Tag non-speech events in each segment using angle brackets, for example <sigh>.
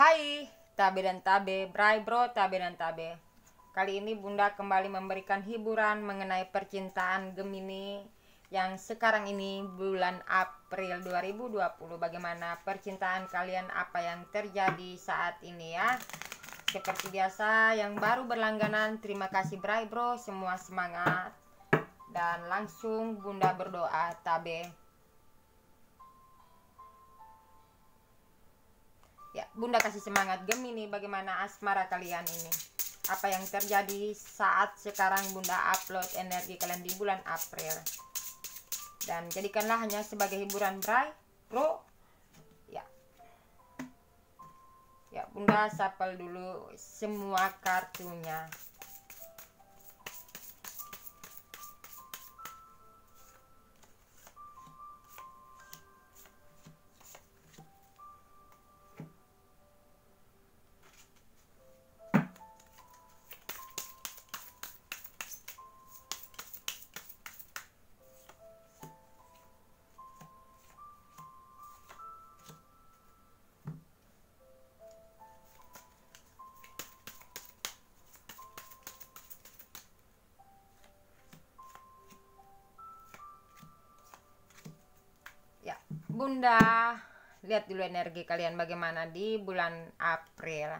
Hai, Tabe dan Tabe, Bray Bro, Tabe dan Tabe. Kali ini Bunda kembali memberikan hiburan mengenai percintaan Gemini yang sekarang ini bulan April 2020. Bagaimana percintaan kalian apa yang terjadi saat ini ya? Seperti biasa yang baru berlangganan, terima kasih Bray Bro, semua semangat. Dan langsung Bunda berdoa Tabe Bunda kasih semangat Gemini bagaimana asmara kalian ini. Apa yang terjadi saat sekarang Bunda upload energi kalian di bulan April. Dan jadikanlah hanya sebagai hiburan Bray, pro Ya. Ya, Bunda sapel dulu semua kartunya. Bunda lihat dulu energi kalian bagaimana di bulan April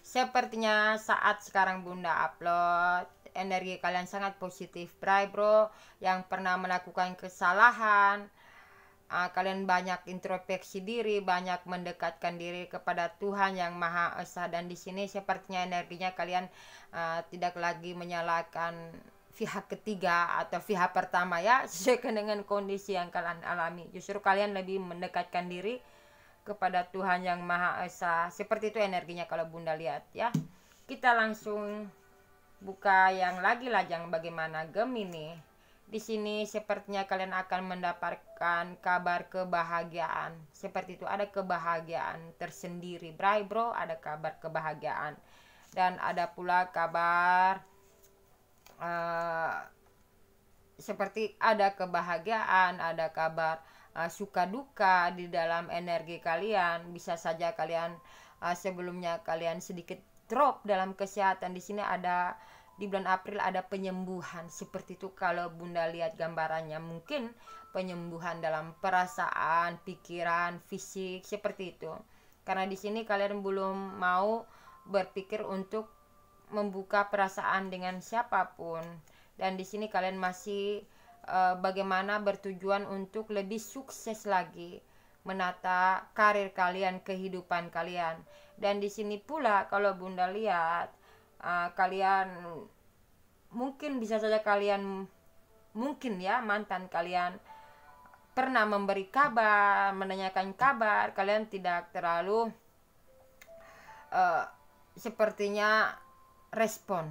sepertinya saat sekarang Bunda upload energi kalian sangat positif Bray bro yang pernah melakukan kesalahan ah, kalian banyak introspeksi diri banyak mendekatkan diri kepada Tuhan yang Maha Esa dan di sini sepertinya energinya kalian uh, tidak lagi menyalahkan pihak ketiga atau pihak pertama ya <laughs> sesuai dengan kondisi yang kalian alami justru kalian lebih mendekatkan diri kepada Tuhan yang Maha Esa seperti itu energinya kalau Bunda lihat ya kita langsung buka yang lagi lajang bagaimana Gemini di sini sepertinya kalian akan mendapatkan kabar kebahagiaan seperti itu ada kebahagiaan tersendiri bray bro ada kabar kebahagiaan dan ada pula kabar Eh, seperti ada kebahagiaan, ada kabar uh, suka duka di dalam energi kalian. Bisa saja kalian uh, sebelumnya kalian sedikit drop dalam kesehatan. Di sini ada di bulan April ada penyembuhan seperti itu kalau Bunda lihat gambarannya mungkin penyembuhan dalam perasaan, pikiran, fisik seperti itu. Karena di sini kalian belum mau berpikir untuk membuka perasaan dengan siapapun dan di sini kalian masih e, bagaimana bertujuan untuk lebih sukses lagi menata karir kalian, kehidupan kalian. Dan di sini pula kalau Bunda lihat e, kalian mungkin bisa saja kalian mungkin ya mantan kalian pernah memberi kabar, menanyakan kabar, kalian tidak terlalu e, sepertinya respon.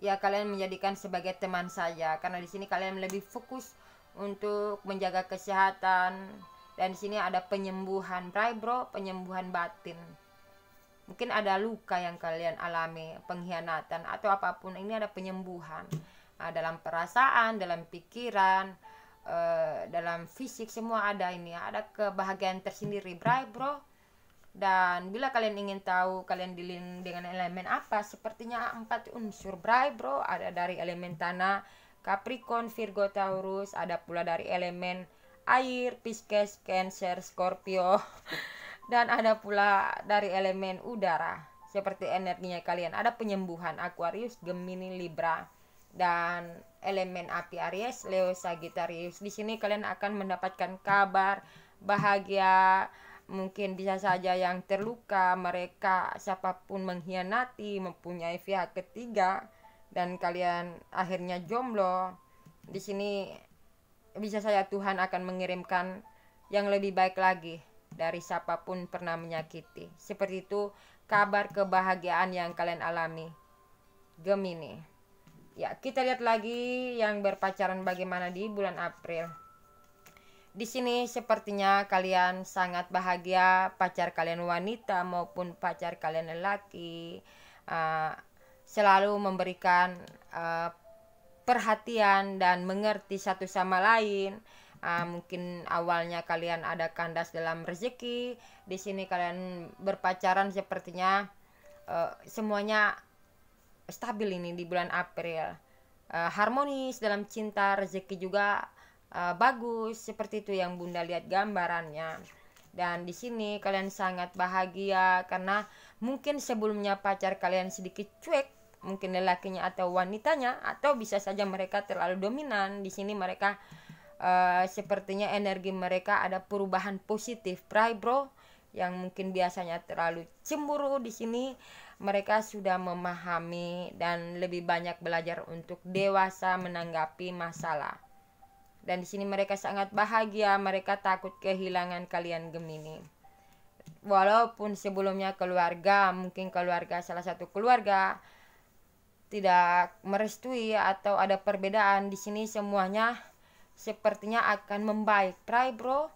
Ya, kalian menjadikan sebagai teman saya karena di sini kalian lebih fokus untuk menjaga kesehatan dan di sini ada penyembuhan rai bro, penyembuhan batin. Mungkin ada luka yang kalian alami, pengkhianatan atau apapun, ini ada penyembuhan. Nah, dalam perasaan, dalam pikiran, eh, dalam fisik semua ada ini, ada kebahagiaan tersendiri, bray bro. Dan bila kalian ingin tahu kalian dilin dengan elemen apa, sepertinya empat unsur Bray bro. Ada dari elemen tanah, Capricorn, Virgo, Taurus. Ada pula dari elemen air, Pisces, Cancer, Scorpio. <laughs> Dan ada pula dari elemen udara. Seperti energinya kalian. Ada penyembuhan Aquarius, Gemini, Libra. Dan elemen api Aries, Leo, Sagittarius. Di sini kalian akan mendapatkan kabar bahagia mungkin bisa saja yang terluka mereka siapapun mengkhianati mempunyai pihak ketiga dan kalian akhirnya jomblo di sini bisa saja Tuhan akan mengirimkan yang lebih baik lagi dari siapapun pernah menyakiti seperti itu kabar kebahagiaan yang kalian alami Gemini ya kita lihat lagi yang berpacaran bagaimana di bulan April di sini sepertinya kalian sangat bahagia, pacar kalian wanita maupun pacar kalian lelaki uh, selalu memberikan uh, perhatian dan mengerti satu sama lain. Uh, mungkin awalnya kalian ada kandas dalam rezeki, di sini kalian berpacaran sepertinya uh, semuanya stabil ini di bulan April. Uh, harmonis dalam cinta, rezeki juga uh, bagus seperti itu yang Bunda lihat gambarannya. Dan di sini kalian sangat bahagia karena mungkin sebelumnya pacar kalian sedikit cuek, mungkin lelakinya atau wanitanya atau bisa saja mereka terlalu dominan. Di sini mereka uh, sepertinya energi mereka ada perubahan positif. Pride bro yang mungkin biasanya terlalu cemburu di sini mereka sudah memahami dan lebih banyak belajar untuk dewasa menanggapi masalah. Dan di sini mereka sangat bahagia, mereka takut kehilangan kalian Gemini. Walaupun sebelumnya keluarga, mungkin keluarga salah satu keluarga tidak merestui atau ada perbedaan di sini semuanya sepertinya akan membaik. Try bro,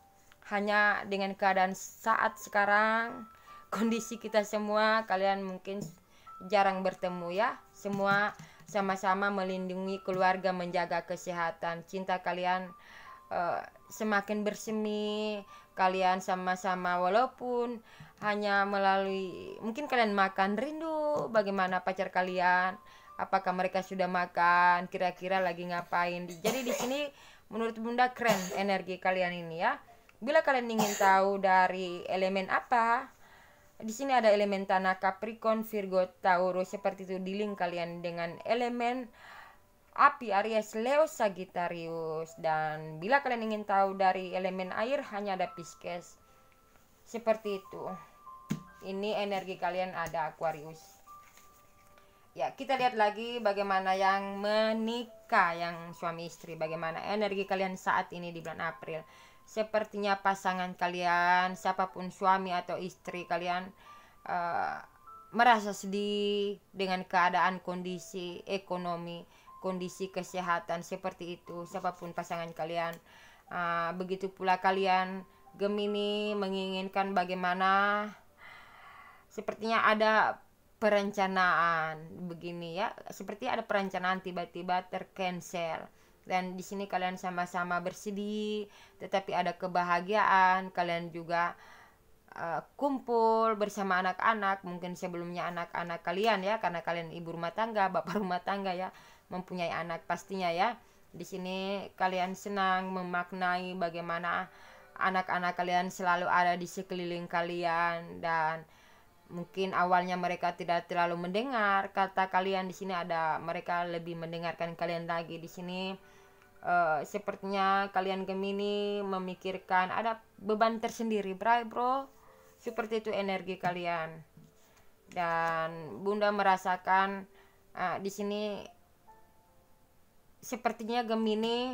hanya dengan keadaan saat sekarang kondisi kita semua kalian mungkin jarang bertemu ya. Semua sama-sama melindungi keluarga, menjaga kesehatan. Cinta kalian uh, semakin bersemi, kalian sama-sama walaupun hanya melalui mungkin kalian makan rindu bagaimana pacar kalian, apakah mereka sudah makan, kira-kira lagi ngapain. Jadi di sini menurut Bunda keren energi kalian ini ya. Bila kalian ingin tahu dari elemen apa di sini ada elemen tanah Capricorn, Virgo, Taurus seperti itu di link kalian dengan elemen api Aries, Leo, Sagittarius dan bila kalian ingin tahu dari elemen air hanya ada Pisces. Seperti itu. Ini energi kalian ada Aquarius. Ya, kita lihat lagi bagaimana yang menikah yang suami istri, bagaimana energi kalian saat ini di bulan April sepertinya pasangan kalian, siapapun suami atau istri kalian uh, merasa sedih dengan keadaan kondisi ekonomi, kondisi kesehatan seperti itu, siapapun pasangan kalian. Uh, begitu pula kalian Gemini menginginkan bagaimana sepertinya ada perencanaan begini ya, seperti ada perencanaan tiba-tiba tercancel dan di sini kalian sama-sama bersedih tetapi ada kebahagiaan kalian juga uh, kumpul bersama anak-anak mungkin sebelumnya anak-anak kalian ya karena kalian ibu rumah tangga bapak <laughs> rumah tangga ya mempunyai anak pastinya ya di sini kalian senang memaknai bagaimana anak-anak kalian selalu ada di sekeliling kalian dan mungkin awalnya mereka tidak terlalu mendengar kata kalian di sini ada mereka lebih mendengarkan kalian lagi di sini Eh, sepertinya kalian Gemini memikirkan ada beban tersendiri, bro. Seperti itu energi kalian. Dan Bunda merasakan uh, di sini sepertinya Gemini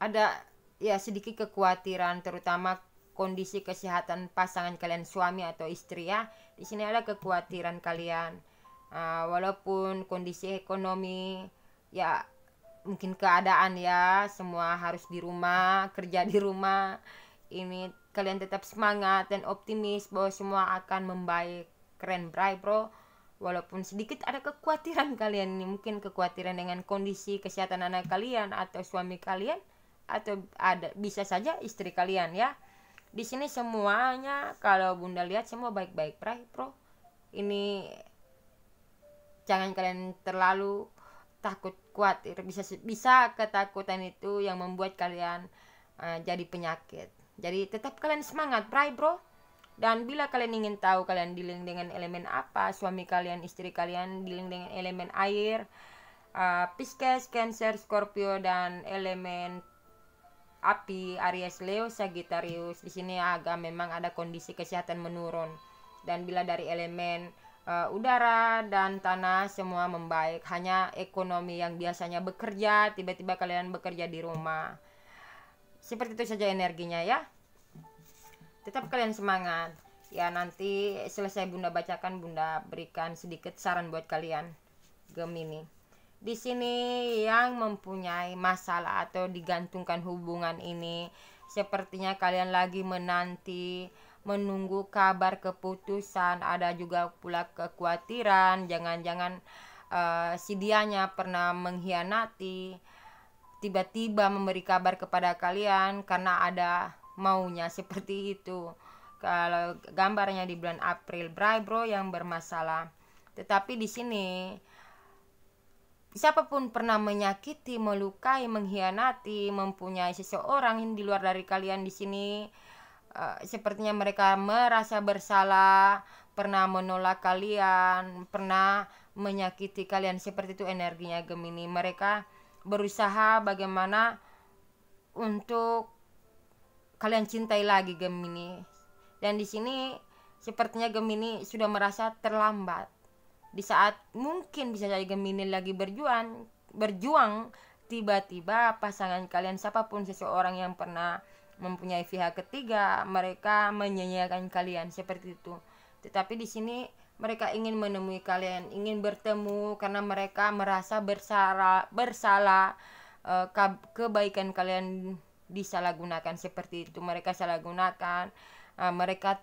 ada ya sedikit kekhawatiran terutama kondisi kesehatan pasangan kalian suami atau istri ya di sini ada kekhawatiran kalian uh, walaupun kondisi ekonomi ya mungkin keadaan ya semua harus di rumah <laughs> kerja di rumah ini kalian tetap semangat dan optimis bahwa semua akan membaik keren bright bro walaupun sedikit ada kekhawatiran <laughs> kalian ini mungkin kekhawatiran dengan kondisi kesehatan anak kalian atau suami kalian atau ada bisa saja istri kalian ya di sini semuanya kalau bunda lihat semua baik-baik bright bro ini jangan kalian terlalu takut khawatir bisa bisa ketakutan itu yang membuat kalian uh, jadi penyakit jadi tetap kalian semangat pray bro dan bila kalian ingin tahu kalian dealing dengan elemen apa suami kalian istri kalian dealing dengan elemen air uh, Pisces Cancer Scorpio dan elemen api Aries Leo Sagittarius di sini agak memang ada kondisi kesehatan menurun dan bila dari elemen uh, udara dan tanah semua membaik. Hanya ekonomi yang biasanya bekerja, tiba-tiba kalian bekerja di rumah. Seperti itu saja energinya ya. Tetap kalian semangat. Ya nanti selesai Bunda bacakan, Bunda berikan sedikit saran buat kalian Gemini. Di sini yang mempunyai masalah atau digantungkan hubungan ini, sepertinya kalian lagi menanti menunggu kabar keputusan, ada juga pula kekhawatiran, jangan-jangan uh, si dianya pernah mengkhianati, tiba-tiba memberi kabar kepada kalian karena ada maunya seperti itu. Kalau gambarnya di bulan April, Bro yang bermasalah. Tetapi di sini siapapun pernah menyakiti, melukai, mengkhianati, mempunyai seseorang yang di luar dari kalian di sini Eh, sepertinya mereka merasa bersalah, pernah menolak kalian, pernah menyakiti kalian. Seperti itu energinya Gemini. Mereka berusaha bagaimana untuk kalian cintai lagi Gemini. Dan di sini sepertinya Gemini sudah merasa terlambat. Di saat mungkin bisa jadi Gemini lagi berjuang, berjuang tiba-tiba pasangan kalian siapapun seseorang yang pernah mempunyai pihak ketiga, mereka menyanyiakan kalian seperti itu. Tetapi di sini mereka ingin menemui kalian, ingin bertemu karena mereka merasa bersalah bersalah kebaikan kalian disalahgunakan seperti itu. Mereka salah gunakan. Eh, mereka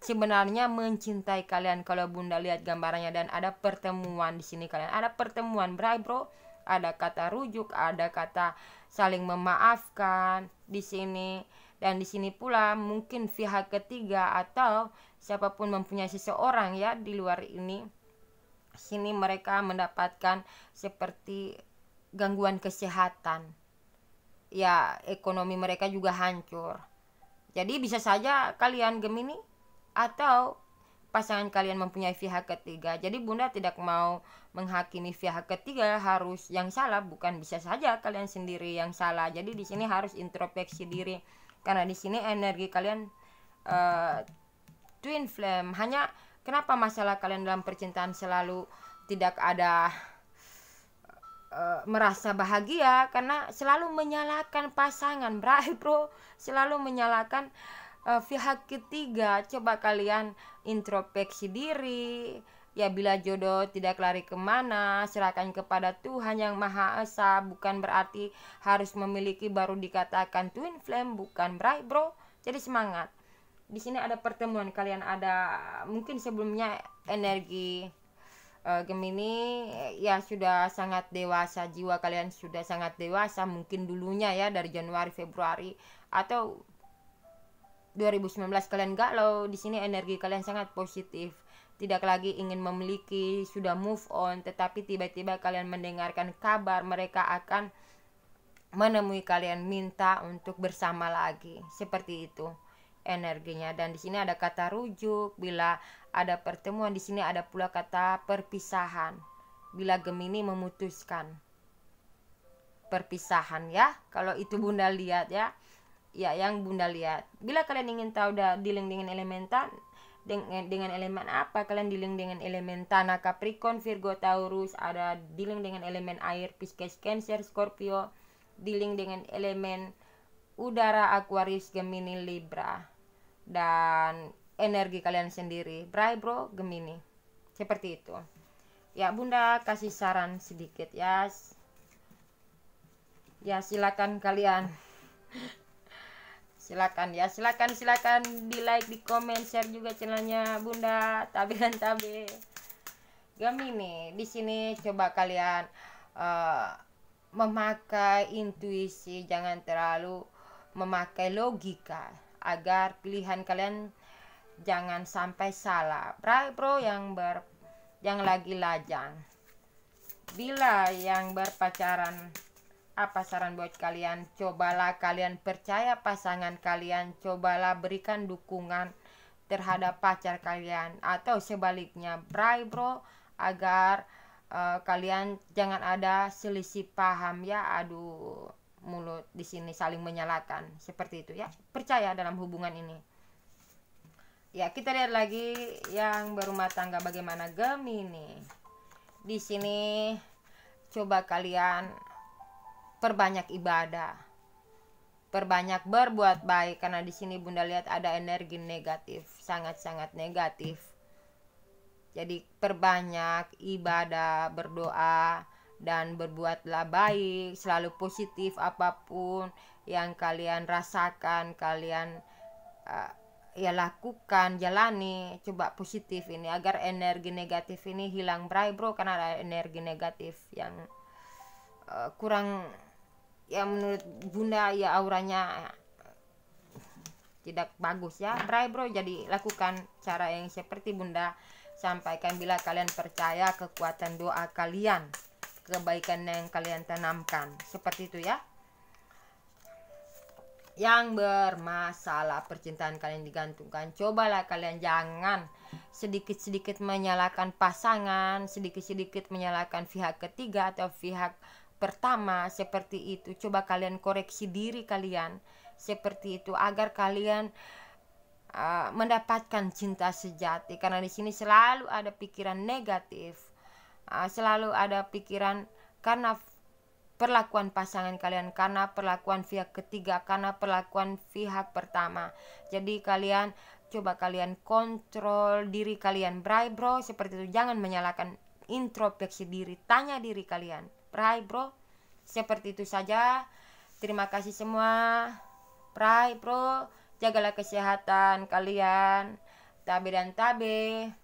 sebenarnya mencintai kalian kalau Bunda lihat gambarnya dan ada pertemuan di sini kalian. Ada pertemuan, Bray, Bro ada kata rujuk, ada kata saling memaafkan di sini dan di sini pula mungkin pihak ketiga atau siapapun mempunyai seseorang ya di luar ini sini mereka mendapatkan seperti gangguan kesehatan ya ekonomi mereka juga hancur jadi bisa saja kalian Gemini atau pasangan kalian mempunyai pihak ketiga. Jadi Bunda tidak mau menghakimi pihak ketiga harus yang salah bukan bisa saja kalian sendiri yang salah. Jadi di sini harus introspeksi diri karena di sini energi kalian uh, twin flame. Hanya kenapa masalah kalian dalam percintaan selalu tidak ada eh, merasa bahagia karena selalu menyalahkan pasangan, <laughs> bro, selalu menyalahkan uh, pihak ketiga coba kalian introspeksi diri ya bila jodoh tidak lari kemana serahkan kepada Tuhan yang Maha Esa bukan berarti harus memiliki baru dikatakan twin flame bukan bray bro jadi semangat di sini ada pertemuan kalian ada mungkin sebelumnya energi uh, Gemini eh, ya sudah sangat dewasa jiwa kalian sudah sangat dewasa mungkin dulunya ya dari Januari Februari atau 2019 kalian loh di sini energi kalian sangat positif. Tidak lagi ingin memiliki, sudah move on, tetapi tiba-tiba kalian mendengarkan kabar mereka akan menemui kalian minta untuk bersama lagi. Seperti itu energinya dan di sini ada kata rujuk, bila ada pertemuan di sini ada pula kata perpisahan. Bila Gemini memutuskan perpisahan ya, kalau itu Bunda lihat ya ya yang bunda lihat bila kalian ingin tahu dah dealing dengan tan dengan, dengan elemen apa kalian dealing dengan elemen tanah Capricorn Virgo Taurus ada dealing dengan elemen air Pisces Cancer Scorpio dealing dengan elemen udara Aquarius Gemini Libra dan energi kalian sendiri Bray bro Gemini seperti itu ya bunda kasih saran sedikit ya ya silakan kalian <laughs> silakan ya silakan silakan di like di komen share juga channelnya bunda tabe dan tabe gami ini di sini coba kalian uh, memakai intuisi jangan terlalu memakai logika agar pilihan kalian jangan sampai salah pro bro yang ber yang lagi lajang bila yang berpacaran apa saran buat kalian? Cobalah kalian percaya pasangan kalian, cobalah berikan dukungan terhadap pacar kalian atau sebaliknya, bray bro, agar uh, kalian jangan ada selisih paham ya. Aduh, mulut di sini saling menyalahkan seperti itu ya. Percaya dalam hubungan ini. Ya, kita lihat lagi yang berumah tangga bagaimana Gemini. Di sini coba kalian perbanyak ibadah perbanyak berbuat baik karena di sini Bunda lihat ada energi negatif, sangat-sangat negatif. Jadi perbanyak ibadah, berdoa dan berbuatlah baik, selalu positif apapun yang kalian rasakan, kalian uh, ya lakukan, jalani, coba positif ini agar energi negatif ini hilang, Bray Bro, karena ada energi negatif yang uh, kurang ya menurut bunda ya auranya tidak bagus ya try bro jadi lakukan cara yang seperti bunda sampaikan bila kalian percaya kekuatan doa kalian kebaikan yang kalian tanamkan seperti itu ya yang bermasalah percintaan kalian digantungkan cobalah kalian jangan sedikit-sedikit menyalahkan pasangan sedikit-sedikit menyalahkan pihak ketiga atau pihak pertama seperti itu. Coba kalian koreksi diri kalian seperti itu agar kalian uh, mendapatkan cinta sejati. Karena di sini selalu ada pikiran negatif, uh, selalu ada pikiran karena perlakuan pasangan kalian, karena perlakuan pihak ketiga, karena perlakuan pihak pertama. Jadi kalian coba kalian kontrol diri kalian, bray bro seperti itu. Jangan menyalahkan introspeksi diri, tanya diri kalian. Pray Bro. Seperti itu saja. Terima kasih semua. Pray Bro, jagalah kesehatan kalian. Tabe dan tabe.